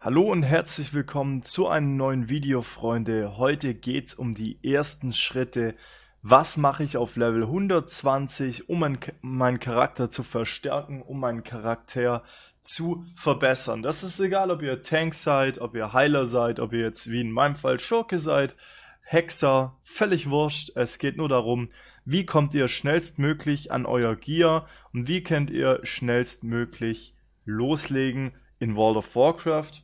Hallo und herzlich willkommen zu einem neuen Video, Freunde. Heute geht's um die ersten Schritte. Was mache ich auf Level 120, um meinen Charakter zu verstärken, um meinen Charakter zu verbessern. Das ist egal, ob ihr Tank seid, ob ihr Heiler seid, ob ihr jetzt wie in meinem Fall Schurke seid, Hexer, völlig wurscht. Es geht nur darum, wie kommt ihr schnellstmöglich an euer Gear und wie könnt ihr schnellstmöglich loslegen in World of Warcraft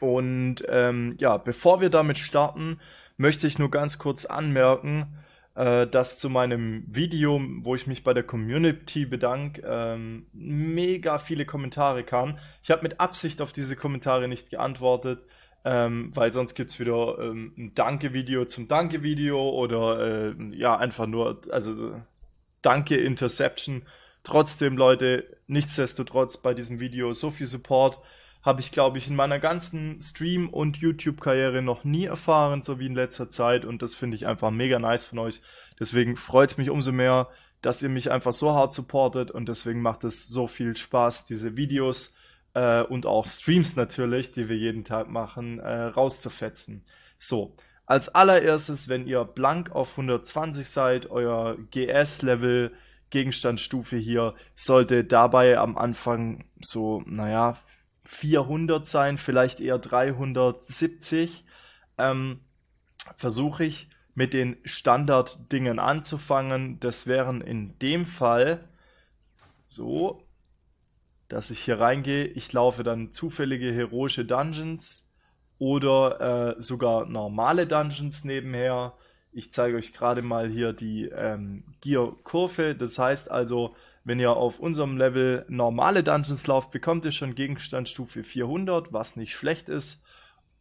und ähm, ja, bevor wir damit starten, möchte ich nur ganz kurz anmerken, äh, dass zu meinem Video, wo ich mich bei der Community bedanke, ähm, mega viele Kommentare kamen. Ich habe mit Absicht auf diese Kommentare nicht geantwortet, ähm, weil sonst gibt es wieder ähm, ein Danke-Video zum Danke-Video oder äh, ja, einfach nur, also Danke Interception. Trotzdem, Leute, nichtsdestotrotz bei diesem Video so viel Support habe ich, glaube ich, in meiner ganzen Stream- und YouTube-Karriere noch nie erfahren, so wie in letzter Zeit. Und das finde ich einfach mega nice von euch. Deswegen freut es mich umso mehr, dass ihr mich einfach so hart supportet. Und deswegen macht es so viel Spaß, diese Videos äh, und auch Streams natürlich, die wir jeden Tag machen, äh, rauszufetzen. So. Als allererstes, wenn ihr blank auf 120 seid, euer GS-Level Gegenstandsstufe hier sollte dabei am Anfang so, naja, 400 sein, vielleicht eher 370, ähm, versuche ich mit den Standarddingen anzufangen. Das wären in dem Fall so, dass ich hier reingehe. Ich laufe dann zufällige heroische Dungeons oder äh, sogar normale Dungeons nebenher. Ich zeige euch gerade mal hier die ähm, Gear-Kurve. Das heißt also, wenn ihr auf unserem Level normale Dungeons lauft, bekommt ihr schon Gegenstandsstufe 400, was nicht schlecht ist.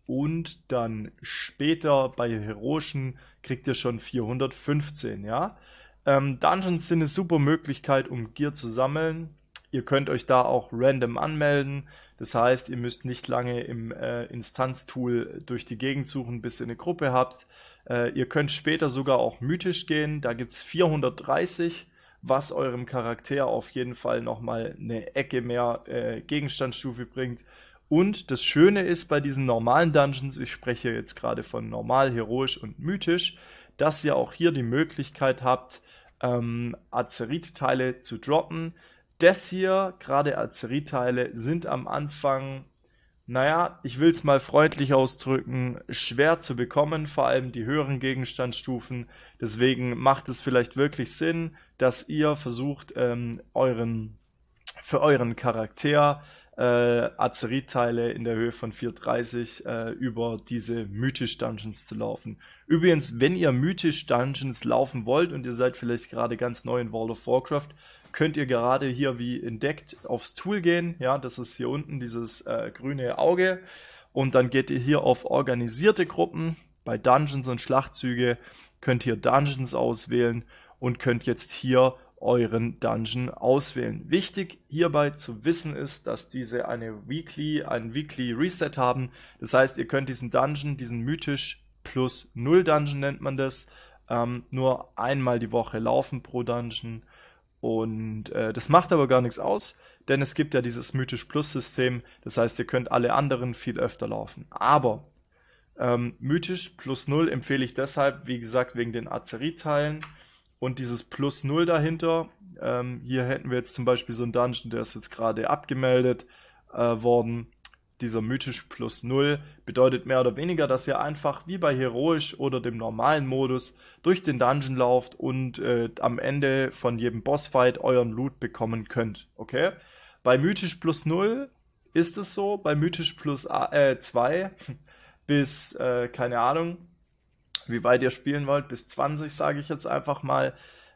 Und dann später bei heroischen kriegt ihr schon 415, ja. Ähm, Dungeons sind eine super Möglichkeit, um Gear zu sammeln. Ihr könnt euch da auch random anmelden. Das heißt, ihr müsst nicht lange im äh, Instanz-Tool durch die Gegend suchen, bis ihr eine Gruppe habt. Äh, ihr könnt später sogar auch mythisch gehen. Da gibt es 430 was eurem Charakter auf jeden Fall nochmal eine Ecke mehr äh, Gegenstandsstufe bringt. Und das Schöne ist bei diesen normalen Dungeons, ich spreche jetzt gerade von normal, heroisch und mythisch, dass ihr auch hier die Möglichkeit habt, ähm, Azerit-Teile zu droppen. Das hier, gerade Azerit-Teile, sind am Anfang naja, ich will es mal freundlich ausdrücken, schwer zu bekommen, vor allem die höheren Gegenstandsstufen. Deswegen macht es vielleicht wirklich Sinn, dass ihr versucht, ähm, euren, für euren Charakter äh, Azeritteile in der Höhe von 430 äh, über diese mythisch Dungeons zu laufen. Übrigens, wenn ihr mythisch Dungeons laufen wollt und ihr seid vielleicht gerade ganz neu in World of Warcraft, könnt ihr gerade hier wie entdeckt aufs Tool gehen. Ja, das ist hier unten dieses äh, grüne Auge. Und dann geht ihr hier auf organisierte Gruppen. Bei Dungeons und Schlachtzüge könnt ihr Dungeons auswählen und könnt jetzt hier euren Dungeon auswählen. Wichtig hierbei zu wissen ist, dass diese eine Weekly, ein Weekly Reset haben. Das heißt, ihr könnt diesen Dungeon, diesen mythisch plus null Dungeon nennt man das, ähm, nur einmal die Woche laufen pro Dungeon und äh, das macht aber gar nichts aus, denn es gibt ja dieses mythisch Plus-System. Das heißt, ihr könnt alle anderen viel öfter laufen. Aber ähm, mythisch plus 0 empfehle ich deshalb, wie gesagt, wegen den Azerit-Teilen und dieses plus 0 dahinter. Ähm, hier hätten wir jetzt zum Beispiel so einen Dungeon, der ist jetzt gerade abgemeldet äh, worden. Dieser mythisch Plus Null bedeutet mehr oder weniger, dass ihr einfach wie bei Heroisch oder dem normalen Modus durch den Dungeon lauft und äh, am Ende von jedem Bossfight euren Loot bekommen könnt. Okay? Bei Mythisch Plus Null ist es so, bei Mythisch Plus 2 äh, bis, äh, keine Ahnung, wie weit ihr spielen wollt, bis 20 sage ich jetzt einfach mal,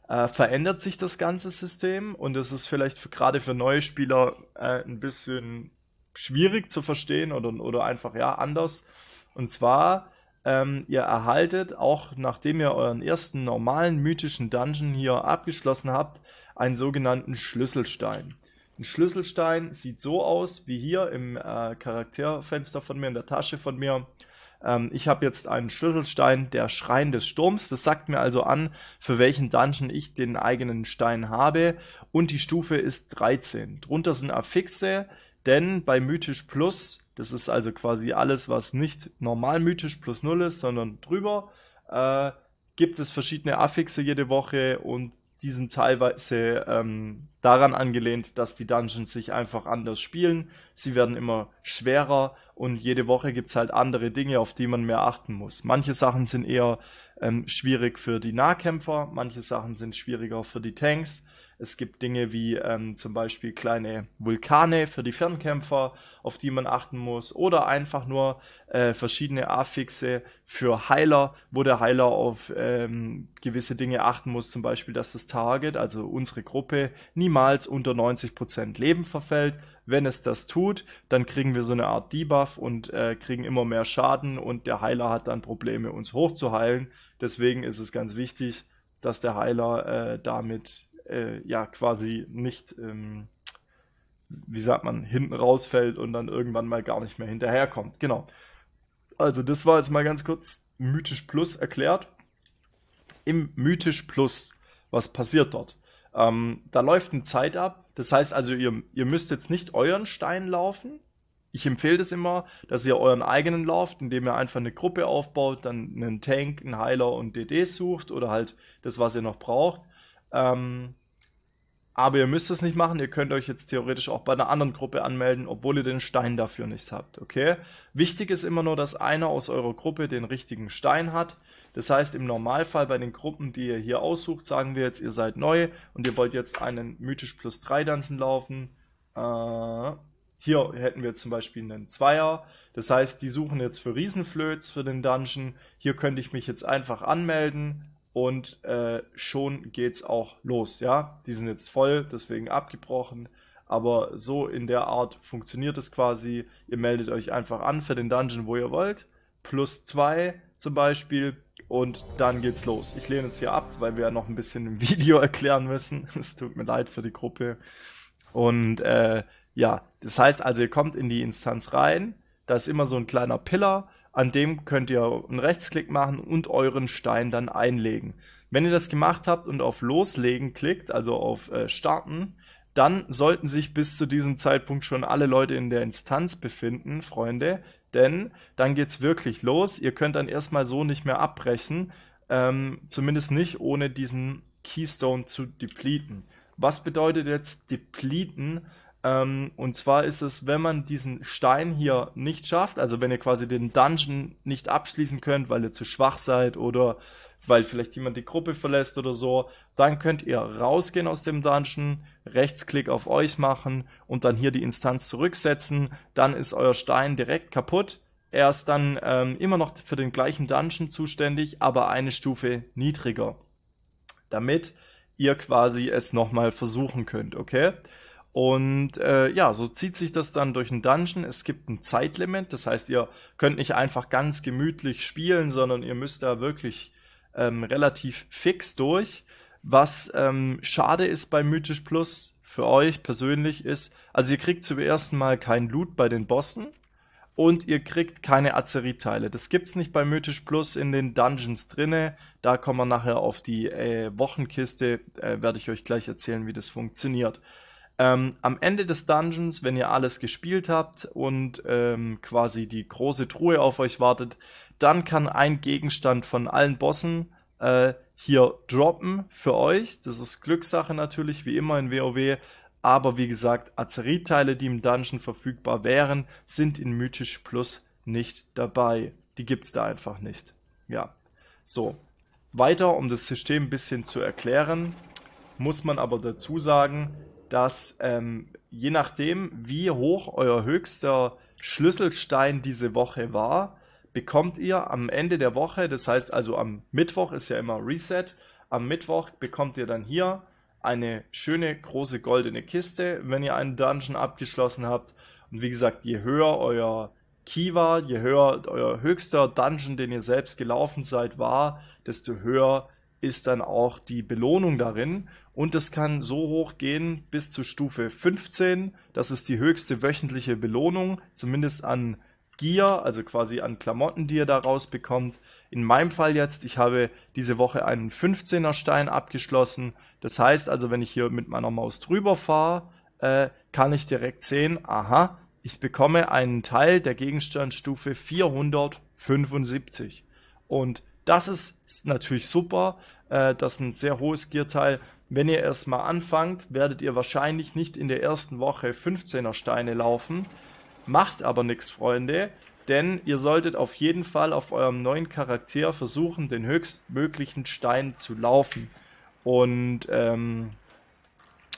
äh, verändert sich das ganze System und es ist vielleicht gerade für neue Spieler äh, ein bisschen schwierig zu verstehen oder, oder einfach ja anders. Und zwar, ähm, ihr erhaltet, auch nachdem ihr euren ersten normalen mythischen Dungeon hier abgeschlossen habt, einen sogenannten Schlüsselstein. Ein Schlüsselstein sieht so aus wie hier im äh, Charakterfenster von mir, in der Tasche von mir. Ähm, ich habe jetzt einen Schlüsselstein, der Schrein des Sturms. Das sagt mir also an, für welchen Dungeon ich den eigenen Stein habe. Und die Stufe ist 13. Drunter sind Affixe, denn bei mythisch plus, das ist also quasi alles, was nicht normal mythisch plus null ist, sondern drüber, äh, gibt es verschiedene Affixe jede Woche und die sind teilweise ähm, daran angelehnt, dass die Dungeons sich einfach anders spielen. Sie werden immer schwerer und jede Woche gibt es halt andere Dinge, auf die man mehr achten muss. Manche Sachen sind eher ähm, schwierig für die Nahkämpfer, manche Sachen sind schwieriger für die Tanks es gibt Dinge wie ähm, zum Beispiel kleine Vulkane für die Fernkämpfer, auf die man achten muss, oder einfach nur äh, verschiedene Affixe für Heiler, wo der Heiler auf ähm, gewisse Dinge achten muss, zum Beispiel, dass das Target, also unsere Gruppe, niemals unter 90% Leben verfällt. Wenn es das tut, dann kriegen wir so eine Art Debuff und äh, kriegen immer mehr Schaden und der Heiler hat dann Probleme, uns hochzuheilen. Deswegen ist es ganz wichtig, dass der Heiler äh, damit äh, ja quasi nicht, ähm, wie sagt man, hinten rausfällt und dann irgendwann mal gar nicht mehr hinterherkommt. Genau. Also das war jetzt mal ganz kurz Mythisch Plus erklärt. Im Mythisch Plus, was passiert dort? Ähm, da läuft eine Zeit ab. Das heißt also, ihr, ihr müsst jetzt nicht euren Stein laufen, ich empfehle das immer, dass ihr euren eigenen lauft, indem ihr einfach eine Gruppe aufbaut, dann einen Tank, einen Heiler und DD sucht oder halt das, was ihr noch braucht. Ähm, aber ihr müsst es nicht machen, ihr könnt euch jetzt theoretisch auch bei einer anderen Gruppe anmelden, obwohl ihr den Stein dafür nicht habt, okay? Wichtig ist immer nur, dass einer aus eurer Gruppe den richtigen Stein hat. Das heißt, im Normalfall bei den Gruppen, die ihr hier aussucht, sagen wir jetzt, ihr seid neu und ihr wollt jetzt einen Mythisch plus 3 Dungeon laufen. Äh, hier hätten wir jetzt zum Beispiel einen Zweier. Das heißt, die suchen jetzt für Riesenflöts für den Dungeon. Hier könnte ich mich jetzt einfach anmelden und äh, schon geht's auch los. Ja, die sind jetzt voll, deswegen abgebrochen. Aber so in der Art funktioniert es quasi. Ihr meldet euch einfach an für den Dungeon, wo ihr wollt. Plus zwei zum Beispiel. Und dann geht's los. Ich lehne jetzt hier ab, weil wir ja noch ein bisschen im Video erklären müssen. Es tut mir leid für die Gruppe. Und äh, ja, das heißt also, ihr kommt in die Instanz rein. Da ist immer so ein kleiner Pillar an dem könnt ihr einen Rechtsklick machen und euren Stein dann einlegen. Wenn ihr das gemacht habt und auf Loslegen klickt, also auf äh, Starten, dann sollten sich bis zu diesem Zeitpunkt schon alle Leute in der Instanz befinden, Freunde, denn dann geht's wirklich los. Ihr könnt dann erstmal so nicht mehr abbrechen, ähm, zumindest nicht ohne diesen Keystone zu depleten. Was bedeutet jetzt depleten? Ähm, und zwar ist es, wenn man diesen Stein hier nicht schafft, also wenn ihr quasi den Dungeon nicht abschließen könnt, weil ihr zu schwach seid oder weil vielleicht jemand die Gruppe verlässt oder so, dann könnt ihr rausgehen aus dem Dungeon, Rechtsklick auf euch machen und dann hier die Instanz zurücksetzen. Dann ist euer Stein direkt kaputt. Er ist dann ähm, immer noch für den gleichen Dungeon zuständig, aber eine Stufe niedriger. Damit ihr quasi es nochmal versuchen könnt, okay? Und äh, ja, so zieht sich das dann durch einen Dungeon. Es gibt ein Zeitlimit, das heißt, ihr könnt nicht einfach ganz gemütlich spielen, sondern ihr müsst da wirklich ähm, relativ fix durch. Was ähm, schade ist bei Mythisch Plus für euch persönlich ist, also ihr kriegt zum ersten Mal kein Loot bei den Bossen und ihr kriegt keine azerit Das gibt's nicht bei Mythisch Plus in den Dungeons drinne. Da kommen wir nachher auf die äh, Wochenkiste, äh, werde ich euch gleich erzählen, wie das funktioniert. Ähm, am Ende des Dungeons, wenn ihr alles gespielt habt und ähm, quasi die große Truhe auf euch wartet, dann kann ein Gegenstand von allen Bossen äh, hier droppen für euch. Das ist Glückssache natürlich, wie immer in WoW. Aber wie gesagt, Azeriteile, die im Dungeon verfügbar wären, sind in Mythisch Plus nicht dabei. Die gibt es da einfach nicht. Ja. So. Weiter, um das System ein bisschen zu erklären, muss man aber dazu sagen, dass ähm, je nachdem, wie hoch euer höchster Schlüsselstein diese Woche war, bekommt ihr am Ende der Woche, das heißt also am Mittwoch ist ja immer Reset, am Mittwoch bekommt ihr dann hier eine schöne große goldene Kiste, wenn ihr einen Dungeon abgeschlossen habt. Und wie gesagt, je höher euer Key war, je höher euer höchster Dungeon, den ihr selbst gelaufen seid, war, desto höher ist dann auch die Belohnung darin. Und es kann so hoch gehen bis zu Stufe 15. Das ist die höchste wöchentliche Belohnung, zumindest an Gier, also quasi an Klamotten, die ihr da rausbekommt. In meinem Fall jetzt, ich habe diese Woche einen 15er Stein abgeschlossen. Das heißt also, wenn ich hier mit meiner Maus drüber fahre, äh, kann ich direkt sehen, aha, ich bekomme einen Teil der Gegenstandsstufe 475. Und das ist natürlich super. Äh, das ist ein sehr hohes Gierteil wenn ihr erstmal anfangt, werdet ihr wahrscheinlich nicht in der ersten Woche 15er Steine laufen. Macht aber nichts, Freunde, denn ihr solltet auf jeden Fall auf eurem neuen Charakter versuchen, den höchstmöglichen Stein zu laufen. Und ähm,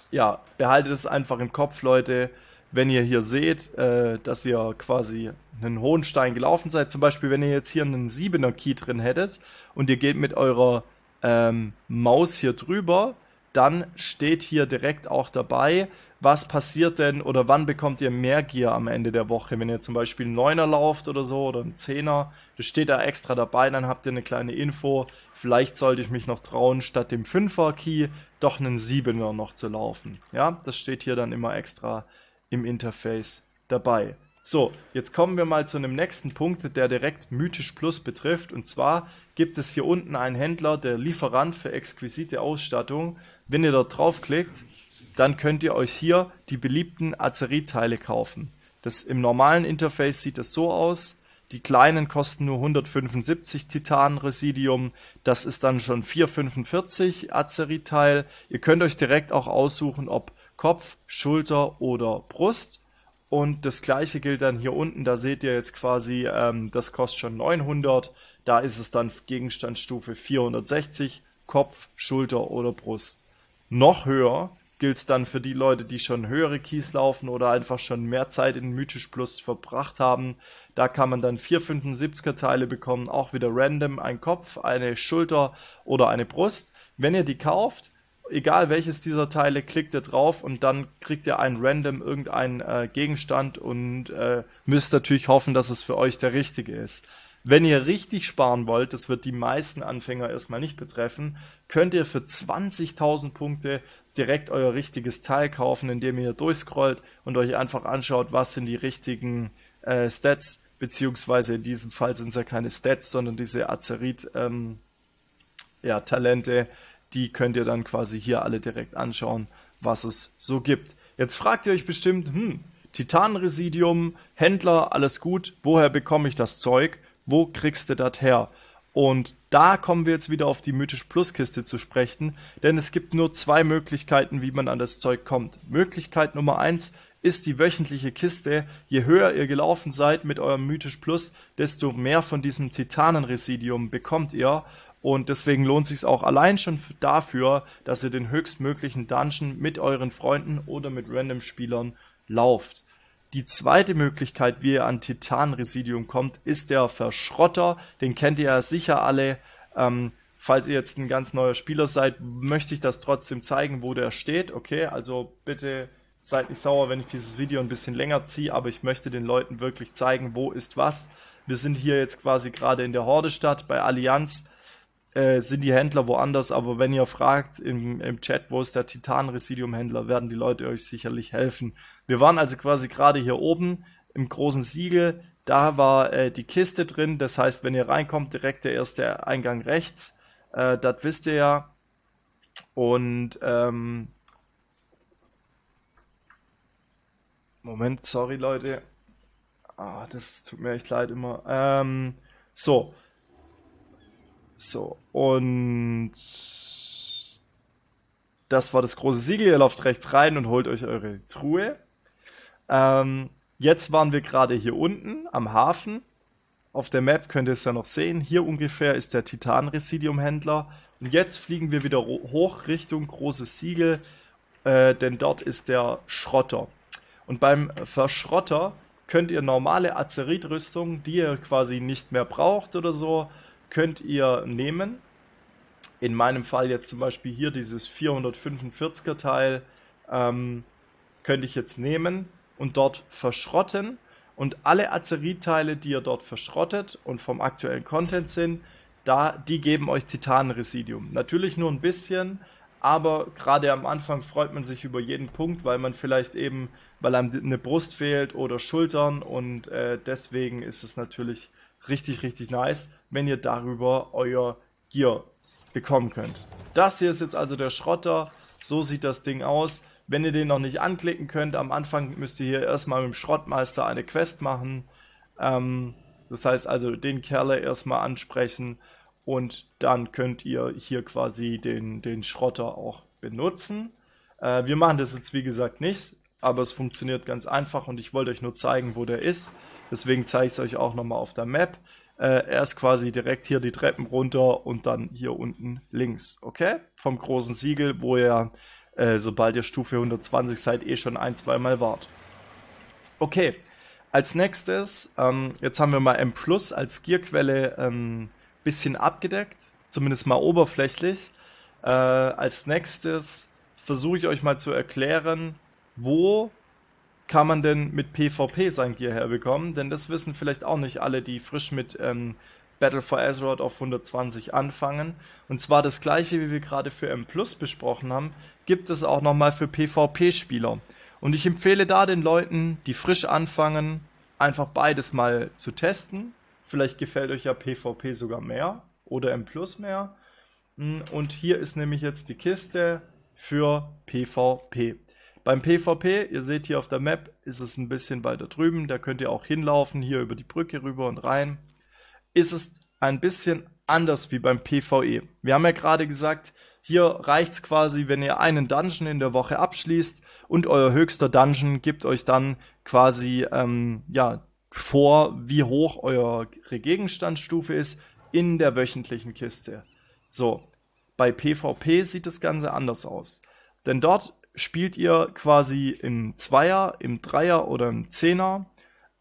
ja, behaltet es einfach im Kopf, Leute. Wenn ihr hier seht, äh, dass ihr quasi einen hohen Stein gelaufen seid, zum Beispiel wenn ihr jetzt hier einen 7er Key drin hättet und ihr geht mit eurer ähm, Maus hier drüber, dann steht hier direkt auch dabei, was passiert denn oder wann bekommt ihr mehr Gear am Ende der Woche? Wenn ihr zum Beispiel einen Neuner lauft oder so oder einen Zehner, das steht da extra dabei, dann habt ihr eine kleine Info. Vielleicht sollte ich mich noch trauen, statt dem Fünfer-Key doch einen Siebener noch zu laufen. Ja, das steht hier dann immer extra im Interface dabei. So, jetzt kommen wir mal zu einem nächsten Punkt, der direkt Mythisch Plus betrifft. Und zwar gibt es hier unten einen Händler, der Lieferant für exquisite Ausstattung. Wenn ihr dort draufklickt, dann könnt ihr euch hier die beliebten Azerit-Teile kaufen. Das im normalen Interface sieht es so aus. Die kleinen kosten nur 175 Titan Residium. Das ist dann schon 445 Azerit-Teil. Ihr könnt euch direkt auch aussuchen, ob Kopf, Schulter oder Brust. Und das gleiche gilt dann hier unten. Da seht ihr jetzt quasi, ähm, das kostet schon 900. Da ist es dann Gegenstandsstufe 460, Kopf, Schulter oder Brust noch höher gilt es dann für die Leute, die schon höhere Keys laufen oder einfach schon mehr Zeit in Mythisch Plus verbracht haben. Da kann man dann vier 75er Teile bekommen, auch wieder random, ein Kopf, eine Schulter oder eine Brust. Wenn ihr die kauft, egal welches dieser Teile, klickt ihr drauf und dann kriegt ihr ein random irgendeinen äh, Gegenstand und äh, müsst natürlich hoffen, dass es für euch der richtige ist. Wenn ihr richtig sparen wollt, das wird die meisten Anfänger erstmal nicht betreffen, könnt ihr für 20.000 Punkte direkt euer richtiges Teil kaufen, indem ihr durchscrollt und euch einfach anschaut, was sind die richtigen äh, Stats, beziehungsweise in diesem Fall sind es ja keine Stats, sondern diese Azerit ähm, ja, Talente, die könnt ihr dann quasi hier alle direkt anschauen, was es so gibt. Jetzt fragt ihr euch bestimmt, hm, Titanresidium, Händler, alles gut, woher bekomme ich das Zeug? Wo kriegst du das her? Und da kommen wir jetzt wieder auf die Mythisch Plus Kiste zu sprechen, denn es gibt nur zwei Möglichkeiten, wie man an das Zeug kommt. Möglichkeit Nummer eins ist die wöchentliche Kiste. Je höher ihr gelaufen seid mit eurem Mythisch Plus, desto mehr von diesem Titanenresidium bekommt ihr. Und deswegen lohnt sich auch allein schon dafür, dass ihr den höchstmöglichen Dungeon mit euren Freunden oder mit Random-Spielern lauft. Die zweite Möglichkeit, wie ihr an Titanresidium kommt, ist der Verschrotter. Den kennt ihr ja sicher alle. Ähm, falls ihr jetzt ein ganz neuer Spieler seid, möchte ich das trotzdem zeigen, wo der steht. Okay, also bitte seid nicht sauer, wenn ich dieses Video ein bisschen länger ziehe, aber ich möchte den Leuten wirklich zeigen, wo ist was. Wir sind hier jetzt quasi gerade in der Hordestadt bei Allianz. Äh, sind die Händler woanders, aber wenn ihr fragt im, im Chat, wo ist der Titan-Residium-Händler, werden die Leute euch sicherlich helfen. Wir waren also quasi gerade hier oben im großen Siegel, da war äh, die Kiste drin, das heißt, wenn ihr reinkommt, direkt der erste Eingang rechts, äh, das wisst ihr ja. Und ähm, Moment, sorry Leute. Ah, das tut mir echt leid immer. Ähm, so, so, und das war das große Siegel. Ihr lauft rechts rein und holt euch eure Truhe. Ähm, jetzt waren wir gerade hier unten am Hafen. Auf der Map könnt ihr es ja noch sehen. Hier ungefähr ist der Titan-Residium-Händler. Und jetzt fliegen wir wieder hoch Richtung großes Siegel, äh, denn dort ist der Schrotter. Und beim Verschrotter könnt ihr normale Azerit-Rüstung, die ihr quasi nicht mehr braucht oder so, könnt ihr nehmen. In meinem Fall jetzt zum Beispiel hier dieses 445er Teil ähm, könnte ich jetzt nehmen und dort verschrotten. Und alle azerit die ihr dort verschrottet und vom aktuellen Content sind, da, die geben euch Titanresidium. Natürlich nur ein bisschen, aber gerade am Anfang freut man sich über jeden Punkt, weil man vielleicht eben, weil einem eine Brust fehlt oder Schultern und äh, deswegen ist es natürlich richtig, richtig nice, wenn ihr darüber euer Gear bekommen könnt. Das hier ist jetzt also der Schrotter. So sieht das Ding aus. Wenn ihr den noch nicht anklicken könnt, am Anfang müsst ihr hier erstmal mit dem Schrottmeister eine Quest machen. Ähm, das heißt also den Kerle erstmal ansprechen und dann könnt ihr hier quasi den, den Schrotter auch benutzen. Äh, wir machen das jetzt wie gesagt nicht, aber es funktioniert ganz einfach und ich wollte euch nur zeigen, wo der ist. Deswegen zeige ich es euch auch nochmal auf der Map. Äh, erst quasi direkt hier die Treppen runter und dann hier unten links. Okay? Vom großen Siegel, wo ihr, äh, sobald ihr Stufe 120 seid, eh schon ein, zweimal wart. Okay. Als nächstes, ähm, jetzt haben wir mal M Plus als Gierquelle ähm, bisschen abgedeckt, zumindest mal oberflächlich. Äh, als nächstes versuche ich euch mal zu erklären, wo kann man denn mit PvP sein Gear herbekommen? Denn das wissen vielleicht auch nicht alle, die frisch mit ähm, Battle for Azeroth auf 120 anfangen. Und zwar das gleiche, wie wir gerade für M Plus besprochen haben, gibt es auch nochmal für PvP-Spieler. Und ich empfehle da den Leuten, die frisch anfangen, einfach beides mal zu testen. Vielleicht gefällt euch ja PvP sogar mehr oder M Plus mehr. Hm, und hier ist nämlich jetzt die Kiste für PvP. Beim PvP, ihr seht hier auf der Map, ist es ein bisschen weiter drüben. Da könnt ihr auch hinlaufen, hier über die Brücke rüber und rein. Ist es ein bisschen anders wie beim PvE. Wir haben ja gerade gesagt, hier reicht's quasi, wenn ihr einen Dungeon in der Woche abschließt und euer höchster Dungeon gibt euch dann quasi ähm, ja, vor, wie hoch eure Gegenstandsstufe ist in der wöchentlichen Kiste. So, bei PvP sieht das Ganze anders aus. Denn dort spielt ihr quasi im Zweier, im Dreier oder im Zehner.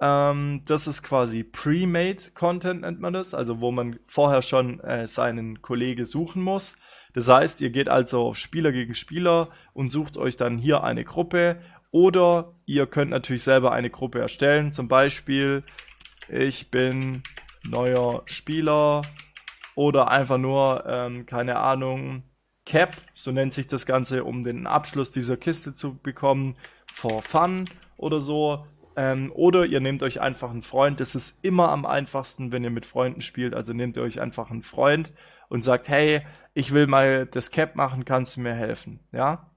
Ähm, das ist quasi pre-made Content, nennt man das, also wo man vorher schon äh, seinen Kollege suchen muss. Das heißt, ihr geht also auf Spieler gegen Spieler und sucht euch dann hier eine Gruppe oder ihr könnt natürlich selber eine Gruppe erstellen. Zum Beispiel, ich bin neuer Spieler oder einfach nur, ähm, keine Ahnung, Cap, so nennt sich das Ganze, um den Abschluss dieser Kiste zu bekommen, for fun oder so. Ähm, oder ihr nehmt euch einfach einen Freund. Das ist immer am einfachsten, wenn ihr mit Freunden spielt. Also nehmt ihr euch einfach einen Freund und sagt, hey, ich will mal das Cap machen, kannst du mir helfen? Ja?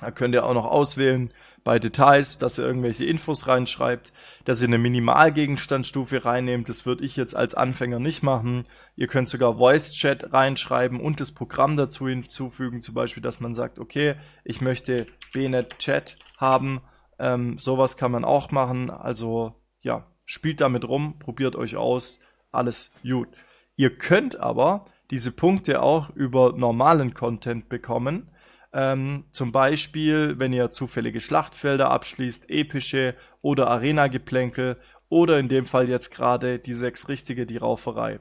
Da könnt ihr auch noch auswählen bei Details, dass ihr irgendwelche Infos reinschreibt, dass ihr eine Minimalgegenstandsstufe reinnehmt. Das würde ich jetzt als Anfänger nicht machen. Ihr könnt sogar Voice Chat reinschreiben und das Programm dazu hinzufügen. Zum Beispiel, dass man sagt, okay, ich möchte BNet Chat haben. Ähm, sowas kann man auch machen. Also ja, spielt damit rum, probiert euch aus. Alles gut. Ihr könnt aber diese Punkte auch über normalen Content bekommen ähm, zum Beispiel, wenn ihr zufällige Schlachtfelder abschließt, epische oder Arena-Geplänkel oder in dem Fall jetzt gerade die sechs richtige, die Rauferei.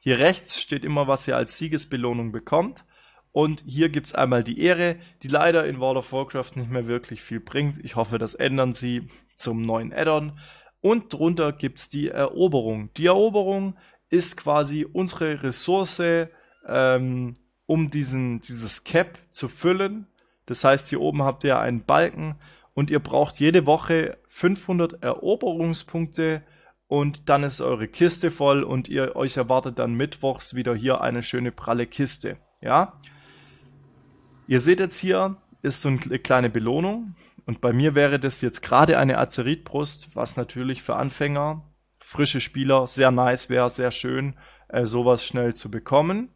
Hier rechts steht immer, was ihr als Siegesbelohnung bekommt. Und hier gibt es einmal die Ehre, die leider in World of Warcraft nicht mehr wirklich viel bringt. Ich hoffe, das ändern sie zum neuen Addon. Und drunter gibt es die Eroberung. Die Eroberung ist quasi unsere Ressource, ähm, um diesen, dieses Cap zu füllen. Das heißt, hier oben habt ihr einen Balken und ihr braucht jede Woche 500 Eroberungspunkte und dann ist eure Kiste voll und ihr euch erwartet dann mittwochs wieder hier eine schöne pralle Kiste. Ja, ihr seht jetzt hier ist so eine kleine Belohnung und bei mir wäre das jetzt gerade eine Azeritbrust, was natürlich für Anfänger, frische Spieler sehr nice wäre, sehr schön, äh, sowas schnell zu bekommen.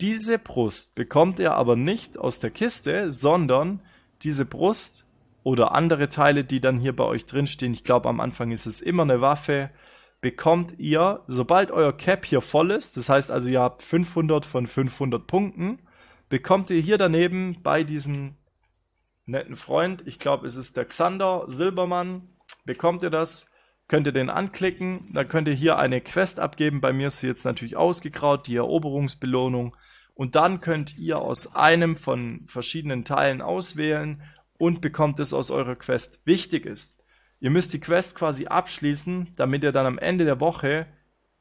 Diese Brust bekommt er aber nicht aus der Kiste, sondern diese Brust oder andere Teile, die dann hier bei euch drinstehen, ich glaube am Anfang ist es immer eine Waffe, bekommt ihr, sobald euer Cap hier voll ist, das heißt also ihr habt 500 von 500 Punkten, bekommt ihr hier daneben bei diesem netten Freund, ich glaube es ist der Xander Silbermann, bekommt ihr das, könnt ihr den anklicken, dann könnt ihr hier eine Quest abgeben, bei mir ist sie jetzt natürlich ausgegraut, die Eroberungsbelohnung, und dann könnt ihr aus einem von verschiedenen Teilen auswählen und bekommt es aus eurer Quest. Wichtig ist, ihr müsst die Quest quasi abschließen, damit ihr dann am Ende der Woche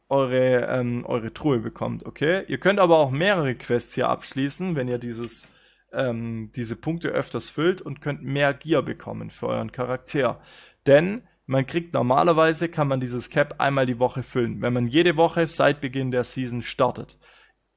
eure, ähm, eure Truhe bekommt, okay? Ihr könnt aber auch mehrere Quests hier abschließen, wenn ihr dieses, ähm, diese Punkte öfters füllt und könnt mehr Gear bekommen für euren Charakter. Denn man kriegt normalerweise, kann man dieses Cap einmal die Woche füllen, wenn man jede Woche seit Beginn der Season startet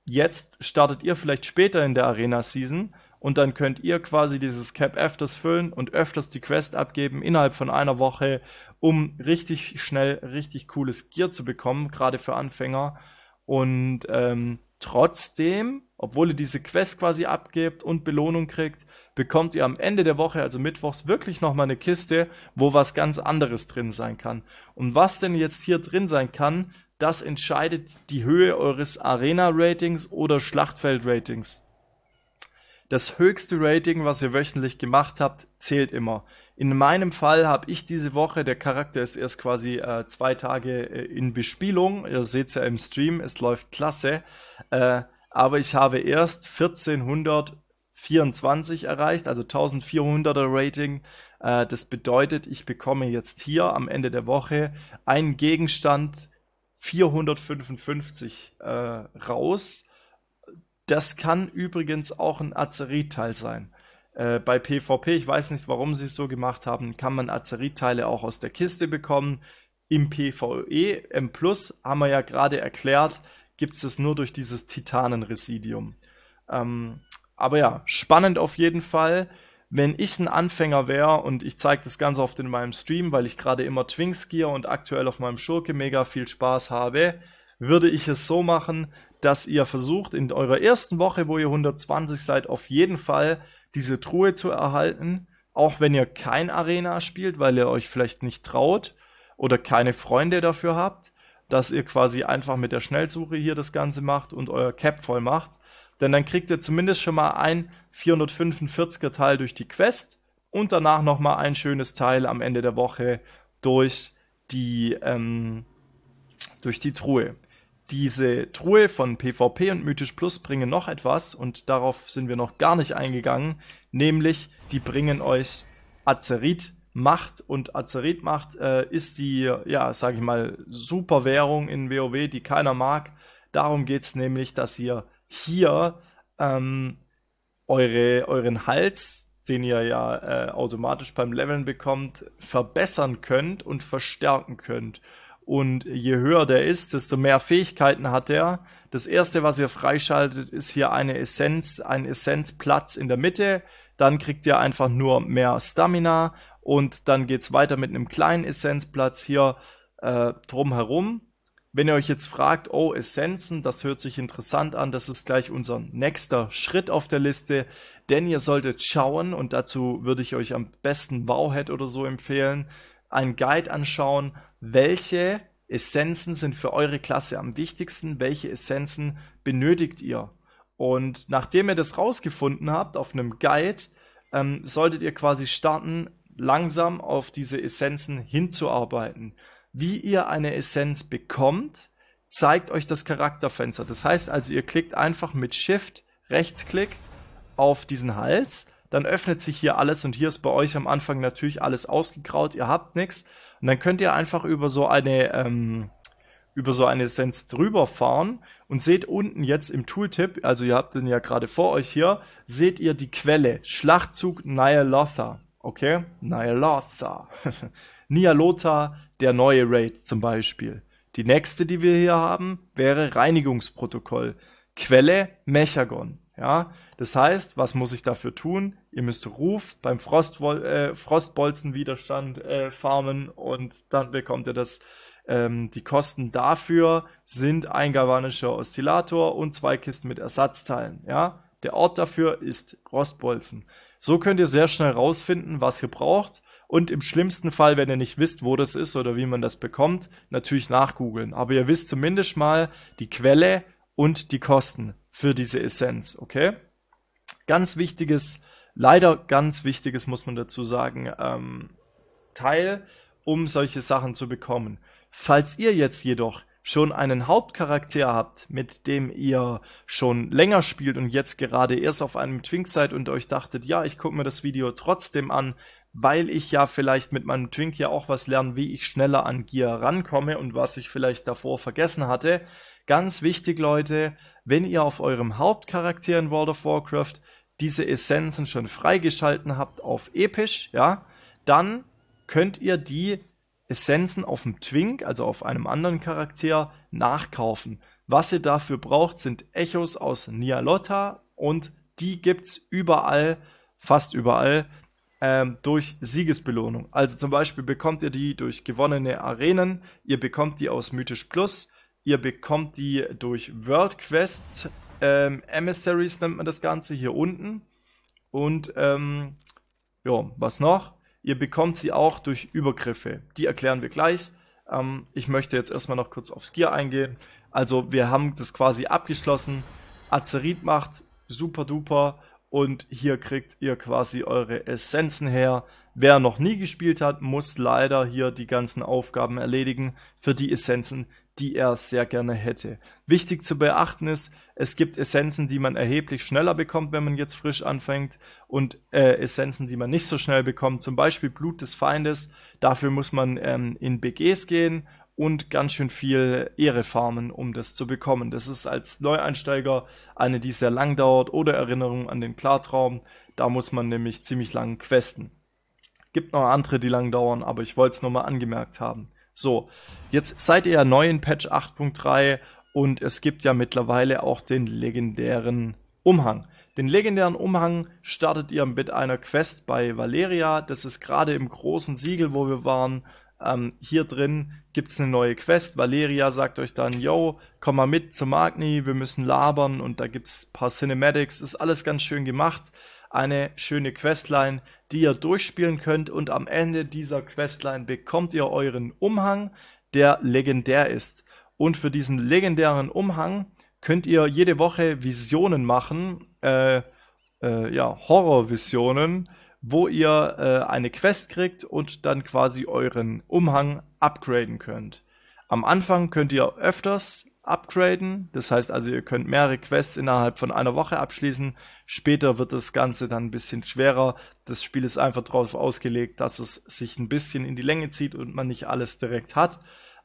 jetzt startet ihr vielleicht später in der Arena-Season und dann könnt ihr quasi dieses Cap öfters füllen und öfters die Quest abgeben innerhalb von einer Woche, um richtig schnell richtig cooles Gear zu bekommen, gerade für Anfänger. Und ähm, trotzdem, obwohl ihr diese Quest quasi abgebt und Belohnung kriegt, bekommt ihr am Ende der Woche, also mittwochs, wirklich nochmal eine Kiste, wo was ganz anderes drin sein kann. Und was denn jetzt hier drin sein kann, das entscheidet die Höhe eures Arena-Ratings oder Schlachtfeld-Ratings. Das höchste Rating, was ihr wöchentlich gemacht habt, zählt immer. In meinem Fall habe ich diese Woche, der Charakter ist erst quasi äh, zwei Tage äh, in Bespielung. Ihr seht es ja im Stream, es läuft klasse. Äh, aber ich habe erst 1424 erreicht, also 1400er Rating. Äh, das bedeutet, ich bekomme jetzt hier am Ende der Woche einen Gegenstand, 455 äh, raus. Das kann übrigens auch ein Azerit-Teil sein. Äh, bei PvP, ich weiß nicht, warum sie es so gemacht haben, kann man Azerit-Teile auch aus der Kiste bekommen. Im PvE M haben wir ja gerade erklärt, gibt es nur durch dieses Titanenresidium. Ähm, aber ja, spannend auf jeden Fall wenn ich ein Anfänger wäre und ich zeige das Ganze oft in meinem Stream, weil ich gerade immer Twinks gear und aktuell auf meinem Schurke mega viel Spaß habe, würde ich es so machen, dass ihr versucht, in eurer ersten Woche, wo ihr 120 seid, auf jeden Fall diese Truhe zu erhalten, auch wenn ihr kein Arena spielt, weil ihr euch vielleicht nicht traut oder keine Freunde dafür habt, dass ihr quasi einfach mit der Schnellsuche hier das Ganze macht und euer Cap voll macht denn dann kriegt ihr zumindest schon mal ein 445er Teil durch die Quest und danach nochmal ein schönes Teil am Ende der Woche durch die, ähm, durch die Truhe. Diese Truhe von PvP und Mythisch Plus bringen noch etwas und darauf sind wir noch gar nicht eingegangen, nämlich die bringen euch Azerit Macht und Azerit Macht äh, ist die, ja, sag ich mal, super Währung in WoW, die keiner mag. Darum geht es nämlich, dass ihr hier ähm, eure, euren Hals, den ihr ja äh, automatisch beim Leveln bekommt, verbessern könnt und verstärken könnt. Und je höher der ist, desto mehr Fähigkeiten hat er. Das erste, was ihr freischaltet, ist hier eine Essenz, ein Essenzplatz in der Mitte. Dann kriegt ihr einfach nur mehr Stamina und dann geht es weiter mit einem kleinen Essenzplatz hier äh, drumherum. Wenn ihr euch jetzt fragt, oh, Essenzen, das hört sich interessant an, das ist gleich unser nächster Schritt auf der Liste, denn ihr solltet schauen, und dazu würde ich euch am besten Wowhead oder so empfehlen, einen Guide anschauen, welche Essenzen sind für eure Klasse am wichtigsten, welche Essenzen benötigt ihr. Und nachdem ihr das rausgefunden habt auf einem Guide, ähm, solltet ihr quasi starten, langsam auf diese Essenzen hinzuarbeiten wie ihr eine Essenz bekommt, zeigt euch das Charakterfenster. Das heißt also, ihr klickt einfach mit Shift, Rechtsklick auf diesen Hals, dann öffnet sich hier alles und hier ist bei euch am Anfang natürlich alles ausgegraut, ihr habt nichts und dann könnt ihr einfach über so eine ähm, über so eine Essenz drüber fahren und seht unten jetzt im Tooltip, also ihr habt den ja gerade vor euch hier, seht ihr die Quelle, Schlachtzug Nyalotha, okay? Nyalotha. Nialotha der neue RAID zum Beispiel. Die nächste, die wir hier haben, wäre Reinigungsprotokoll. Quelle Mechagon. Ja, das heißt, was muss ich dafür tun? Ihr müsst Ruf beim Frostwol äh, Frostbolzenwiderstand äh, farmen und dann bekommt ihr das. Ähm, die Kosten dafür sind ein galvanischer Oszillator und zwei Kisten mit Ersatzteilen. Ja, der Ort dafür ist Rostbolzen. So könnt ihr sehr schnell rausfinden, was ihr braucht und im schlimmsten Fall, wenn ihr nicht wisst, wo das ist oder wie man das bekommt, natürlich nachgoogeln. Aber ihr wisst zumindest mal die Quelle und die Kosten für diese Essenz, okay? Ganz wichtiges, leider ganz wichtiges, muss man dazu sagen, ähm, Teil, um solche Sachen zu bekommen. Falls ihr jetzt jedoch schon einen Hauptcharakter habt, mit dem ihr schon länger spielt und jetzt gerade erst auf einem Twink seid und euch dachtet, ja, ich gucke mir das Video trotzdem an, weil ich ja vielleicht mit meinem Twink ja auch was lerne, wie ich schneller an Gear rankomme und was ich vielleicht davor vergessen hatte. Ganz wichtig, Leute, wenn ihr auf eurem Hauptcharakter in World of Warcraft diese Essenzen schon freigeschalten habt auf episch, ja, dann könnt ihr die Essenzen auf dem Twink, also auf einem anderen Charakter, nachkaufen. Was ihr dafür braucht, sind Echos aus Nialotta und die gibt's überall, fast überall ähm, durch Siegesbelohnung. Also zum Beispiel bekommt ihr die durch gewonnene Arenen, ihr bekommt die aus Mythisch Plus, ihr bekommt die durch World Quest ähm, Emissaries nennt man das Ganze hier unten. Und ähm, ja, was noch? Ihr bekommt sie auch durch Übergriffe. Die erklären wir gleich. Ähm, ich möchte jetzt erstmal noch kurz aufs Gear eingehen. Also wir haben das quasi abgeschlossen. Azerit macht super duper und hier kriegt ihr quasi eure Essenzen her. Wer noch nie gespielt hat, muss leider hier die ganzen Aufgaben erledigen für die Essenzen, die er sehr gerne hätte. Wichtig zu beachten ist, es gibt Essenzen, die man erheblich schneller bekommt, wenn man jetzt frisch anfängt und äh, Essenzen, die man nicht so schnell bekommt, zum Beispiel Blut des Feindes. Dafür muss man ähm, in BGs gehen und ganz schön viel Ehre farmen, um das zu bekommen. Das ist als Neueinsteiger eine, die sehr lang dauert oder Erinnerung an den Klartraum. Da muss man nämlich ziemlich lang questen. Gibt noch andere, die lang dauern, aber ich wollte es nochmal angemerkt haben. So, jetzt seid ihr ja neu in Patch 8.3 und es gibt ja mittlerweile auch den legendären Umhang. Den legendären Umhang startet ihr mit einer Quest bei Valeria. Das ist gerade im großen Siegel, wo wir waren, ähm, hier drin gibt es eine neue Quest. Valeria sagt euch dann, yo, komm mal mit zu Magni, wir müssen labern und da gibt es ein paar Cinematics. Ist alles ganz schön gemacht. Eine schöne Questline, die ihr durchspielen könnt und am Ende dieser Questline bekommt ihr euren Umhang, der legendär ist. Und für diesen legendären Umhang könnt ihr jede Woche Visionen machen, äh, äh, ja, Horrorvisionen wo ihr äh, eine Quest kriegt und dann quasi euren Umhang upgraden könnt. Am Anfang könnt ihr öfters upgraden, das heißt also ihr könnt mehrere Quests innerhalb von einer Woche abschließen. Später wird das Ganze dann ein bisschen schwerer. Das Spiel ist einfach darauf ausgelegt, dass es sich ein bisschen in die Länge zieht und man nicht alles direkt hat.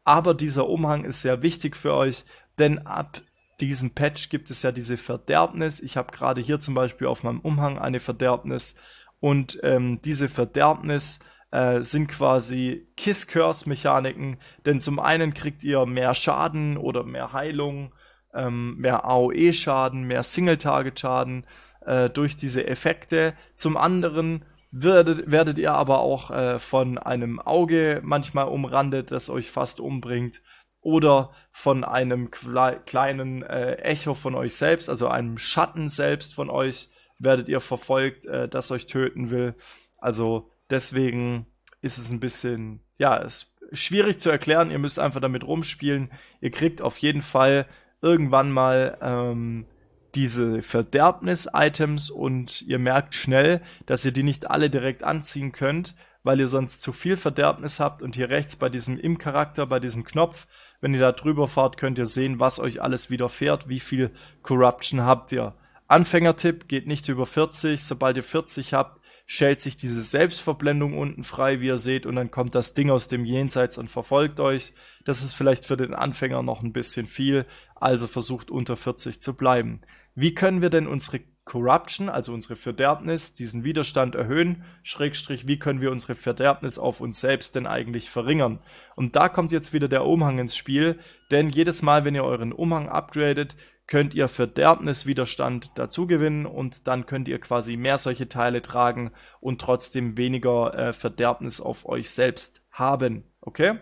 Aber dieser Umhang ist sehr wichtig für euch, denn ab diesem Patch gibt es ja diese Verderbnis. Ich habe gerade hier zum Beispiel auf meinem Umhang eine Verderbnis. Und ähm, diese Verderbnis äh, sind quasi Kiss-Curse-Mechaniken, denn zum einen kriegt ihr mehr Schaden oder mehr Heilung, ähm, mehr AOE-Schaden, mehr Single-Target-Schaden äh, durch diese Effekte. Zum anderen werdet, werdet ihr aber auch äh, von einem Auge manchmal umrandet, das euch fast umbringt. Oder von einem kleinen äh, Echo von euch selbst, also einem Schatten selbst von euch, werdet ihr verfolgt, äh, das euch töten will. Also deswegen ist es ein bisschen, ja, es ist schwierig zu erklären. Ihr müsst einfach damit rumspielen. Ihr kriegt auf jeden Fall irgendwann mal ähm, diese Verderbnis-Items und ihr merkt schnell, dass ihr die nicht alle direkt anziehen könnt, weil ihr sonst zu viel Verderbnis habt und hier rechts bei diesem Im-Charakter, bei diesem Knopf, wenn ihr da drüber fahrt, könnt ihr sehen, was euch alles widerfährt, wie viel Corruption habt ihr. Anfängertipp, geht nicht über 40. Sobald ihr 40 habt, schält sich diese Selbstverblendung unten frei, wie ihr seht, und dann kommt das Ding aus dem Jenseits und verfolgt euch. Das ist vielleicht für den Anfänger noch ein bisschen viel, also versucht unter 40 zu bleiben. Wie können wir denn unsere Corruption, also unsere Verderbnis, diesen Widerstand erhöhen, Schrägstrich, wie können wir unsere Verderbnis auf uns selbst denn eigentlich verringern? Und da kommt jetzt wieder der Umhang ins Spiel, denn jedes Mal, wenn ihr euren Umhang upgradet, könnt ihr Verderbniswiderstand dazugewinnen und dann könnt ihr quasi mehr solche Teile tragen und trotzdem weniger äh, Verderbnis auf euch selbst haben. Okay?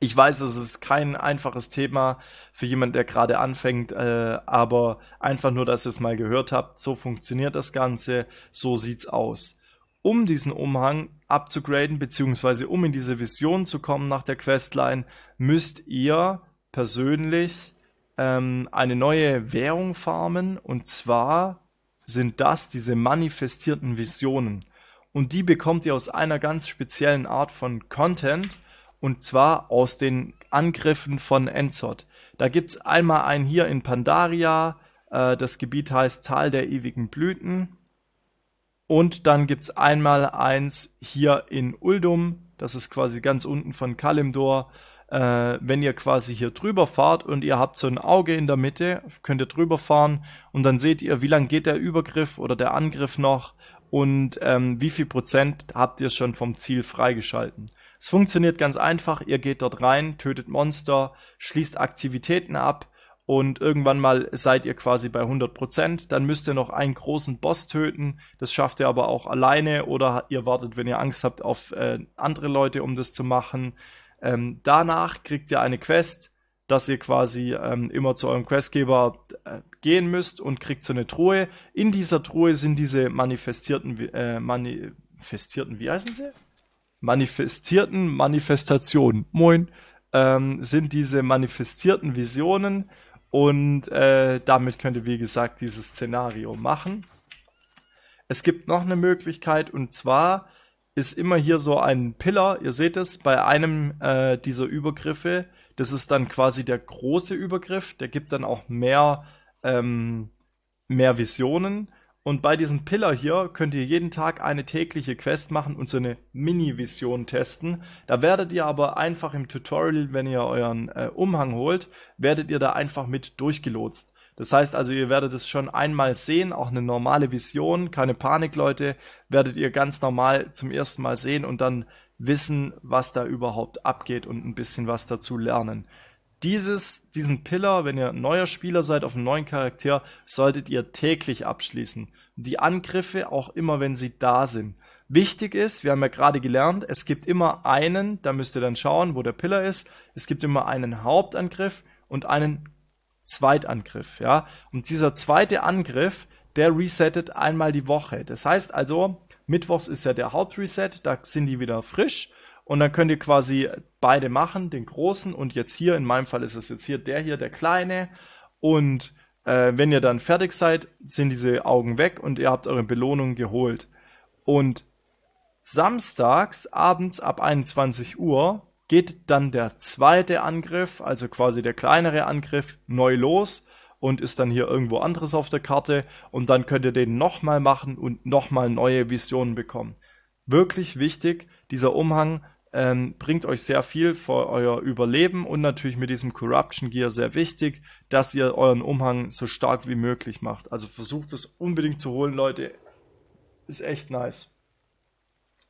Ich weiß, es ist kein einfaches Thema für jemand, der gerade anfängt, äh, aber einfach nur, dass ihr es mal gehört habt. So funktioniert das Ganze, so sieht's aus. Um diesen Umhang abzugraden, beziehungsweise um in diese Vision zu kommen nach der Questline, müsst ihr persönlich ähm, eine neue Währung farmen und zwar sind das diese manifestierten Visionen. Und die bekommt ihr aus einer ganz speziellen Art von Content und zwar aus den Angriffen von Enzot. Da gibt es einmal einen hier in Pandaria, äh, das Gebiet heißt Tal der ewigen Blüten. Und dann gibt es einmal eins hier in Uldum, das ist quasi ganz unten von Kalimdor äh, wenn ihr quasi hier drüber fahrt und ihr habt so ein Auge in der Mitte, könnt ihr drüber fahren und dann seht ihr, wie lang geht der Übergriff oder der Angriff noch und ähm, wie viel Prozent habt ihr schon vom Ziel freigeschalten. Es funktioniert ganz einfach, ihr geht dort rein, tötet Monster, schließt Aktivitäten ab und irgendwann mal seid ihr quasi bei 100%, dann müsst ihr noch einen großen Boss töten, das schafft ihr aber auch alleine oder ihr wartet, wenn ihr Angst habt, auf äh, andere Leute, um das zu machen. Ähm, danach kriegt ihr eine Quest, dass ihr quasi ähm, immer zu eurem Questgeber äh, gehen müsst und kriegt so eine Truhe. In dieser Truhe sind diese manifestierten, äh, manifestierten, wie heißen sie? Manifestierten Manifestationen. Moin. Ähm, sind diese manifestierten Visionen und äh, damit könnt ihr, wie gesagt, dieses Szenario machen. Es gibt noch eine Möglichkeit und zwar ist immer hier so ein Pillar, ihr seht es, bei einem äh, dieser Übergriffe, das ist dann quasi der große Übergriff, der gibt dann auch mehr, ähm, mehr Visionen. Und bei diesem Pillar hier könnt ihr jeden Tag eine tägliche Quest machen und so eine Mini-Vision testen. Da werdet ihr aber einfach im Tutorial, wenn ihr euren äh, Umhang holt, werdet ihr da einfach mit durchgelotst. Das heißt also, ihr werdet es schon einmal sehen, auch eine normale Vision, keine Panik, Leute, werdet ihr ganz normal zum ersten Mal sehen und dann wissen, was da überhaupt abgeht und ein bisschen was dazu lernen. Dieses, diesen Pillar, wenn ihr neuer Spieler seid auf einem neuen Charakter, solltet ihr täglich abschließen. Die Angriffe auch immer, wenn sie da sind. Wichtig ist, wir haben ja gerade gelernt, es gibt immer einen, da müsst ihr dann schauen, wo der Pillar ist. Es gibt immer einen Hauptangriff und einen Zweitangriff. Ja? Und dieser zweite Angriff, der resettet einmal die Woche. Das heißt also, Mittwochs ist ja der Hauptreset, da sind die wieder frisch. Und dann könnt ihr quasi beide machen, den großen und jetzt hier, in meinem Fall ist es jetzt hier der hier, der kleine. Und äh, wenn ihr dann fertig seid, sind diese Augen weg und ihr habt eure Belohnung geholt. Und samstags abends ab 21 Uhr geht dann der zweite Angriff, also quasi der kleinere Angriff, neu los und ist dann hier irgendwo anderes auf der Karte und dann könnt ihr den nochmal machen und nochmal neue Visionen bekommen. Wirklich wichtig, dieser Umhang ähm, bringt euch sehr viel für euer Überleben und natürlich mit diesem Corruption Gear sehr wichtig, dass ihr euren Umhang so stark wie möglich macht. Also versucht es unbedingt zu holen, Leute. Ist echt nice.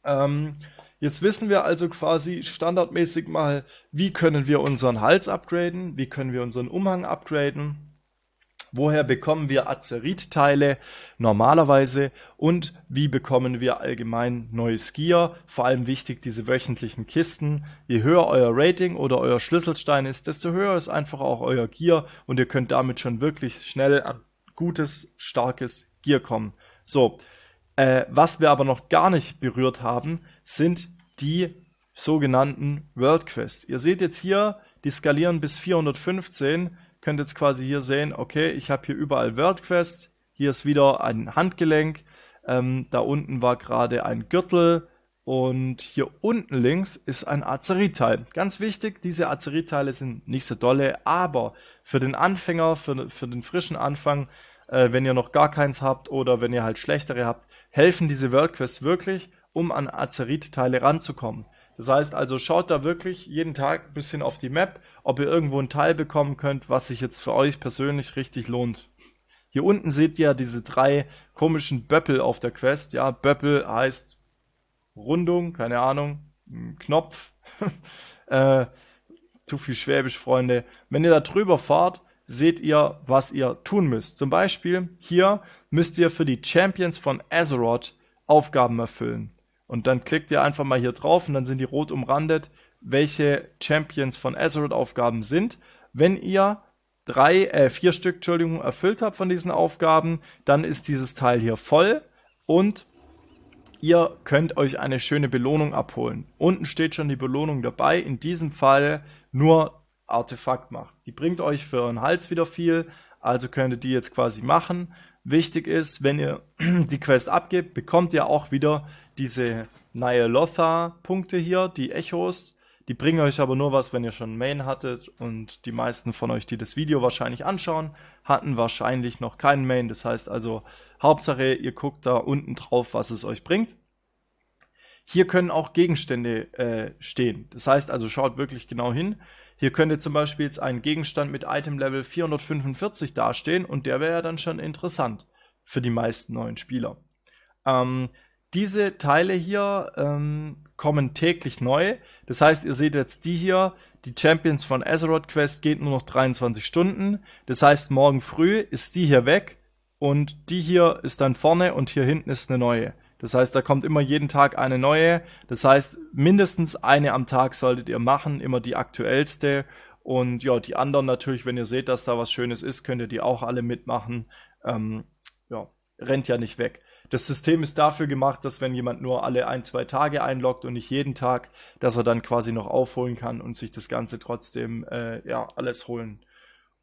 Ähm, Jetzt wissen wir also quasi standardmäßig mal, wie können wir unseren Hals upgraden, wie können wir unseren Umhang upgraden, woher bekommen wir azerit normalerweise und wie bekommen wir allgemein neues Gear. Vor allem wichtig diese wöchentlichen Kisten. Je höher euer Rating oder euer Schlüsselstein ist, desto höher ist einfach auch euer Gear und ihr könnt damit schon wirklich schnell an gutes, starkes Gear kommen. So, äh, was wir aber noch gar nicht berührt haben, sind die sogenannten World Quests. Ihr seht jetzt hier, die skalieren bis 415. Könnt jetzt quasi hier sehen, okay, ich habe hier überall World Quests. Hier ist wieder ein Handgelenk. Ähm, da unten war gerade ein Gürtel. Und hier unten links ist ein Azeriteil. Ganz wichtig, diese Azeriteile sind nicht so dolle, aber für den Anfänger, für, für den frischen Anfang, äh, wenn ihr noch gar keins habt oder wenn ihr halt schlechtere habt, helfen diese Worldquests wirklich, um an Azerit-Teile ranzukommen. Das heißt also, schaut da wirklich jeden Tag ein bisschen auf die Map, ob ihr irgendwo einen Teil bekommen könnt, was sich jetzt für euch persönlich richtig lohnt. Hier unten seht ihr diese drei komischen Böppel auf der Quest. Ja, Böppel heißt Rundung, keine Ahnung, Knopf. äh, zu viel Schwäbisch, Freunde. Wenn ihr da drüber fahrt, seht ihr, was ihr tun müsst. Zum Beispiel hier müsst ihr für die Champions von Azeroth Aufgaben erfüllen. Und dann klickt ihr einfach mal hier drauf und dann sind die rot umrandet, welche Champions von Azeroth Aufgaben sind. Wenn ihr drei, äh, vier Stück, Entschuldigung, erfüllt habt von diesen Aufgaben, dann ist dieses Teil hier voll und ihr könnt euch eine schöne Belohnung abholen. Unten steht schon die Belohnung dabei, in diesem Fall nur Artefakt macht. Die bringt euch für euren Hals wieder viel, also könntet die jetzt quasi machen Wichtig ist, wenn ihr die Quest abgebt, bekommt ihr auch wieder diese Nyalotha-Punkte hier, die Echos. Die bringen euch aber nur was, wenn ihr schon Main hattet und die meisten von euch, die das Video wahrscheinlich anschauen, hatten wahrscheinlich noch keinen Main. Das heißt also, Hauptsache ihr guckt da unten drauf, was es euch bringt. Hier können auch Gegenstände äh, stehen. Das heißt also, schaut wirklich genau hin. Hier könnte zum Beispiel jetzt ein Gegenstand mit Item Level 445 dastehen und der wäre ja dann schon interessant für die meisten neuen Spieler. Ähm, diese Teile hier ähm, kommen täglich neu. Das heißt, ihr seht jetzt die hier, die Champions von Azeroth Quest geht nur noch 23 Stunden. Das heißt, morgen früh ist die hier weg und die hier ist dann vorne und hier hinten ist eine neue. Das heißt, da kommt immer jeden Tag eine neue. Das heißt, mindestens eine am Tag solltet ihr machen, immer die aktuellste. Und ja, die anderen natürlich, wenn ihr seht, dass da was Schönes ist, könnt ihr die auch alle mitmachen. Ähm, ja, rennt ja nicht weg. Das System ist dafür gemacht, dass wenn jemand nur alle ein, zwei Tage einloggt und nicht jeden Tag, dass er dann quasi noch aufholen kann und sich das Ganze trotzdem äh, ja, alles holen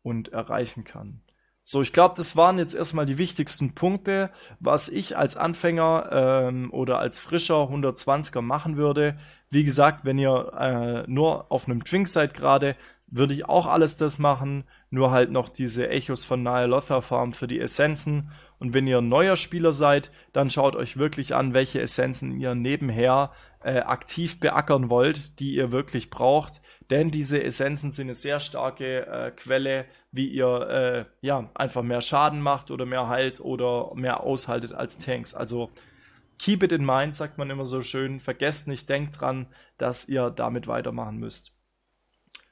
und erreichen kann. So, ich glaube, das waren jetzt erstmal die wichtigsten Punkte, was ich als Anfänger ähm, oder als frischer 120er machen würde. Wie gesagt, wenn ihr äh, nur auf einem Twink seid gerade, würde ich auch alles das machen, nur halt noch diese Echos von Nihilotha Farm für die Essenzen. Und wenn ihr ein neuer Spieler seid, dann schaut euch wirklich an, welche Essenzen ihr nebenher äh, aktiv beackern wollt, die ihr wirklich braucht. Denn diese Essenzen sind eine sehr starke äh, Quelle, wie ihr äh, ja, einfach mehr Schaden macht oder mehr Halt oder mehr aushaltet als Tanks. Also keep it in mind, sagt man immer so schön. Vergesst nicht, denkt dran, dass ihr damit weitermachen müsst.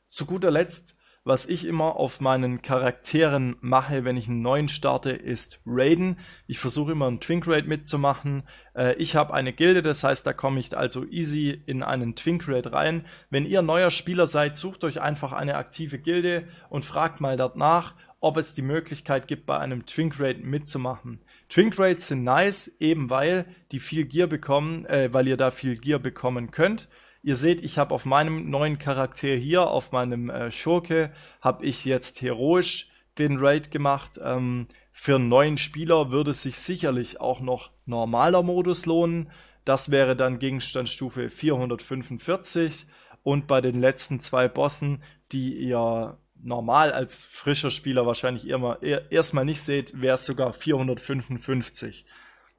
Zu guter Letzt was ich immer auf meinen Charakteren mache, wenn ich einen neuen starte, ist Raiden. Ich versuche immer einen Twink Raid mitzumachen. Äh, ich habe eine Gilde, das heißt, da komme ich also easy in einen Twink Raid rein. Wenn ihr neuer Spieler seid, sucht euch einfach eine aktive Gilde und fragt mal dort nach, ob es die Möglichkeit gibt, bei einem Twink Raid mitzumachen. Twink Raids sind nice, eben weil die viel Gear bekommen, äh, weil ihr da viel Gear bekommen könnt Ihr seht, ich habe auf meinem neuen Charakter hier, auf meinem äh, Schurke, habe ich jetzt heroisch den Raid gemacht. Ähm, für einen neuen Spieler würde sich sicherlich auch noch normaler Modus lohnen. Das wäre dann Gegenstandsstufe 445. Und bei den letzten zwei Bossen, die ihr normal als frischer Spieler wahrscheinlich immer e-, erstmal nicht seht, wäre es sogar 455.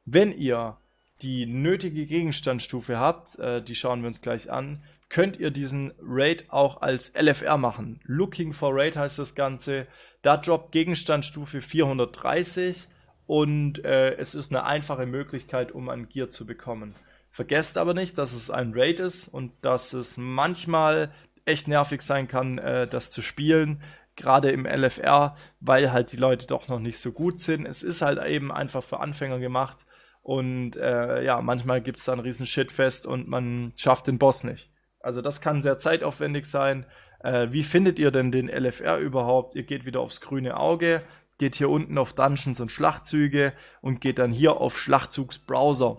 Wenn ihr die nötige Gegenstandsstufe habt, äh, die schauen wir uns gleich an, könnt ihr diesen Raid auch als LFR machen. Looking for Raid heißt das Ganze. Da droppt Gegenstandsstufe 430 und äh, es ist eine einfache Möglichkeit, um an Gear zu bekommen. Vergesst aber nicht, dass es ein Raid ist und dass es manchmal echt nervig sein kann, äh, das zu spielen, gerade im LFR, weil halt die Leute doch noch nicht so gut sind. Es ist halt eben einfach für Anfänger gemacht und äh, ja, manchmal gibt es da einen riesen Shitfest und man schafft den Boss nicht. Also das kann sehr zeitaufwendig sein. Äh, wie findet ihr denn den LFR überhaupt? Ihr geht wieder aufs grüne Auge, geht hier unten auf Dungeons und Schlachtzüge und geht dann hier auf Schlachtzugsbrowser.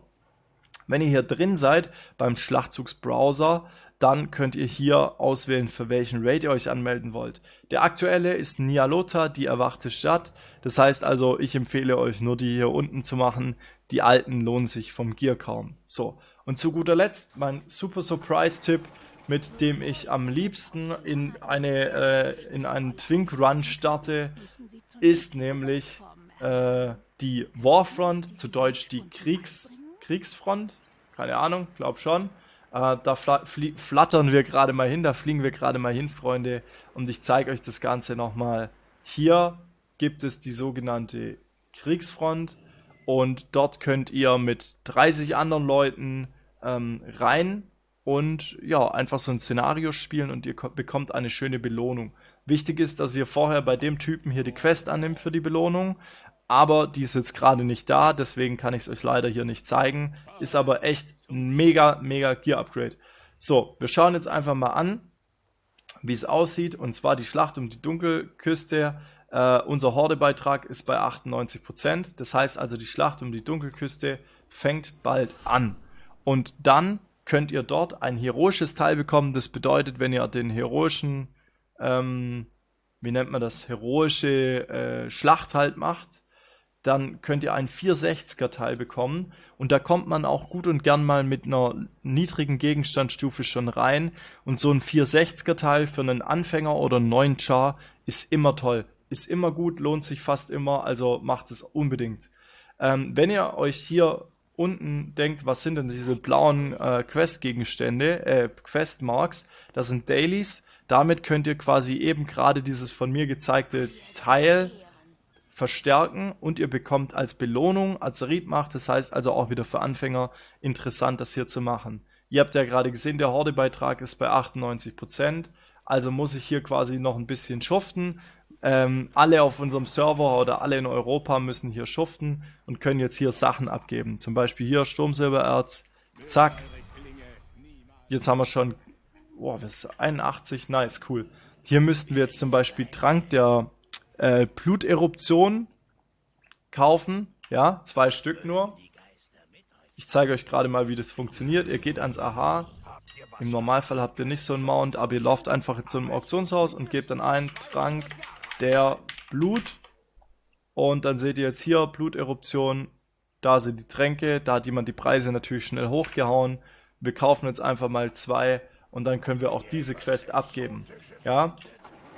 Wenn ihr hier drin seid beim Schlachtzugsbrowser, dann könnt ihr hier auswählen, für welchen Raid ihr euch anmelden wollt. Der aktuelle ist Nialota, die erwachte Stadt. Das heißt also, ich empfehle euch nur die hier unten zu machen. Die alten lohnen sich vom Gear kaum. So, und zu guter Letzt mein super Surprise-Tipp, mit dem ich am liebsten in, eine, äh, in einen Twink-Run starte, ist nämlich äh, die Warfront, zu Deutsch die Kriegs Kriegsfront. Keine Ahnung, glaub schon. Äh, da flattern wir gerade mal hin, da fliegen wir gerade mal hin, Freunde. Und ich zeige euch das Ganze nochmal. Hier gibt es die sogenannte Kriegsfront und dort könnt ihr mit 30 anderen Leuten ähm, rein und ja, einfach so ein Szenario spielen und ihr bekommt eine schöne Belohnung. Wichtig ist, dass ihr vorher bei dem Typen hier die Quest annimmt für die Belohnung aber die ist jetzt gerade nicht da, deswegen kann ich es euch leider hier nicht zeigen. Ist aber echt ein mega, mega Gear-Upgrade. So, wir schauen jetzt einfach mal an, wie es aussieht. Und zwar die Schlacht um die Dunkelküste. Äh, unser Hordebeitrag ist bei 98%. Das heißt also, die Schlacht um die Dunkelküste fängt bald an. Und dann könnt ihr dort ein heroisches Teil bekommen. Das bedeutet, wenn ihr den heroischen, ähm, wie nennt man das, heroische äh, Schlacht halt macht, dann könnt ihr einen 460er Teil bekommen und da kommt man auch gut und gern mal mit einer niedrigen Gegenstandsstufe schon rein und so ein 460er Teil für einen Anfänger oder einen neuen Char ist immer toll, ist immer gut, lohnt sich fast immer, also macht es unbedingt. Ähm, wenn ihr euch hier unten denkt, was sind denn diese blauen äh, Quest-Gegenstände, äh, Quest-Marks, das sind Dailies, damit könnt ihr quasi eben gerade dieses von mir gezeigte Teil verstärken und ihr bekommt als Belohnung Azerit macht, das heißt also auch wieder für Anfänger interessant, das hier zu machen. Ihr habt ja gerade gesehen, der Horde-Beitrag ist bei 98%, also muss ich hier quasi noch ein bisschen schuften. Ähm, alle auf unserem Server oder alle in Europa müssen hier schuften und können jetzt hier Sachen abgeben. Zum Beispiel hier Sturmsilbererz, zack. Jetzt haben wir schon, boah, was ist 81, nice, cool. Hier müssten wir jetzt zum Beispiel Trank der äh, Bluteruption kaufen. Ja, zwei Stück nur. Ich zeige euch gerade mal, wie das funktioniert. Ihr geht ans Aha. Im Normalfall habt ihr nicht so einen Mount, aber ihr lauft einfach zu einem Auktionshaus und gebt dann einen Trank der Blut. Und dann seht ihr jetzt hier Bluteruption. Da sind die Tränke. Da hat jemand die Preise natürlich schnell hochgehauen. Wir kaufen jetzt einfach mal zwei und dann können wir auch diese Quest abgeben. Ja.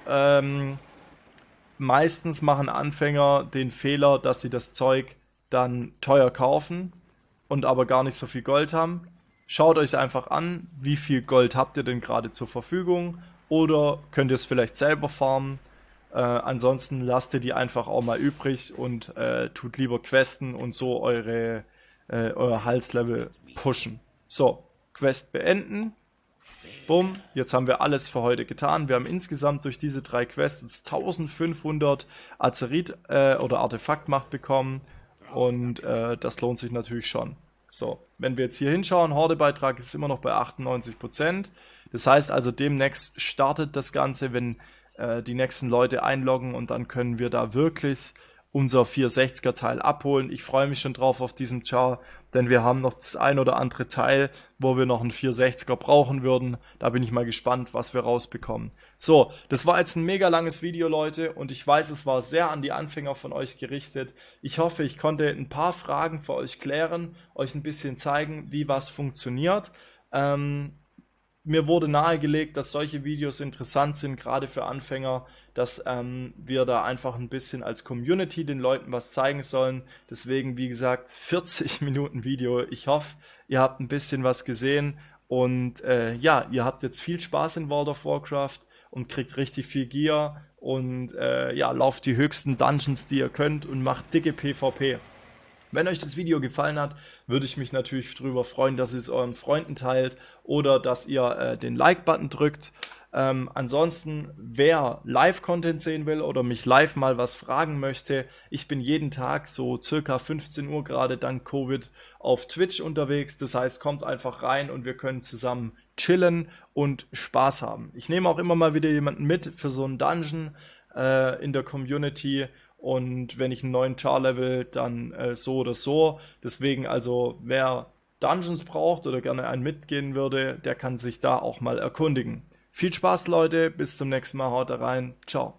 Ähm, meistens machen Anfänger den Fehler, dass sie das Zeug dann teuer kaufen und aber gar nicht so viel Gold haben. Schaut euch einfach an, wie viel Gold habt ihr denn gerade zur Verfügung oder könnt ihr es vielleicht selber farmen. Äh, ansonsten lasst ihr die einfach auch mal übrig und äh, tut lieber Questen und so eure, äh, euer Halslevel pushen. So, Quest beenden. Bumm, jetzt haben wir alles für heute getan. Wir haben insgesamt durch diese drei Quests 1500 Azerit äh, oder Artefaktmacht bekommen und äh, das lohnt sich natürlich schon. So, wenn wir jetzt hier hinschauen, Hordebeitrag ist immer noch bei 98%. Das heißt also, demnächst startet das Ganze, wenn äh, die nächsten Leute einloggen und dann können wir da wirklich unser 460er Teil abholen. Ich freue mich schon drauf auf diesem Char, denn wir haben noch das ein oder andere Teil, wo wir noch einen 460er brauchen würden. Da bin ich mal gespannt, was wir rausbekommen. So, das war jetzt ein mega langes Video, Leute, und ich weiß, es war sehr an die Anfänger von euch gerichtet. Ich hoffe, ich konnte ein paar Fragen für euch klären, euch ein bisschen zeigen, wie was funktioniert. Ähm, mir wurde nahegelegt, dass solche Videos interessant sind, gerade für Anfänger dass ähm, wir da einfach ein bisschen als Community den Leuten was zeigen sollen. Deswegen, wie gesagt, 40 Minuten Video. Ich hoffe, ihr habt ein bisschen was gesehen und äh, ja, ihr habt jetzt viel Spaß in World of Warcraft und kriegt richtig viel Gear und äh, ja, lauft die höchsten Dungeons, die ihr könnt und macht dicke PvP. Wenn euch das Video gefallen hat, würde ich mich natürlich darüber freuen, dass ihr es euren Freunden teilt oder dass ihr äh, den Like-Button drückt. Ähm, ansonsten, wer Live-Content sehen will oder mich live mal was fragen möchte, ich bin jeden Tag so circa 15 Uhr gerade dank Covid auf Twitch unterwegs. Das heißt, kommt einfach rein und wir können zusammen chillen und Spaß haben. Ich nehme auch immer mal wieder jemanden mit für so einen Dungeon äh, in der Community. Und wenn ich einen neuen Char-Level, dann äh, so oder so. Deswegen also, wer Dungeons braucht oder gerne einen mitgehen würde, der kann sich da auch mal erkundigen. Viel Spaß, Leute. Bis zum nächsten Mal. Haut rein. Ciao.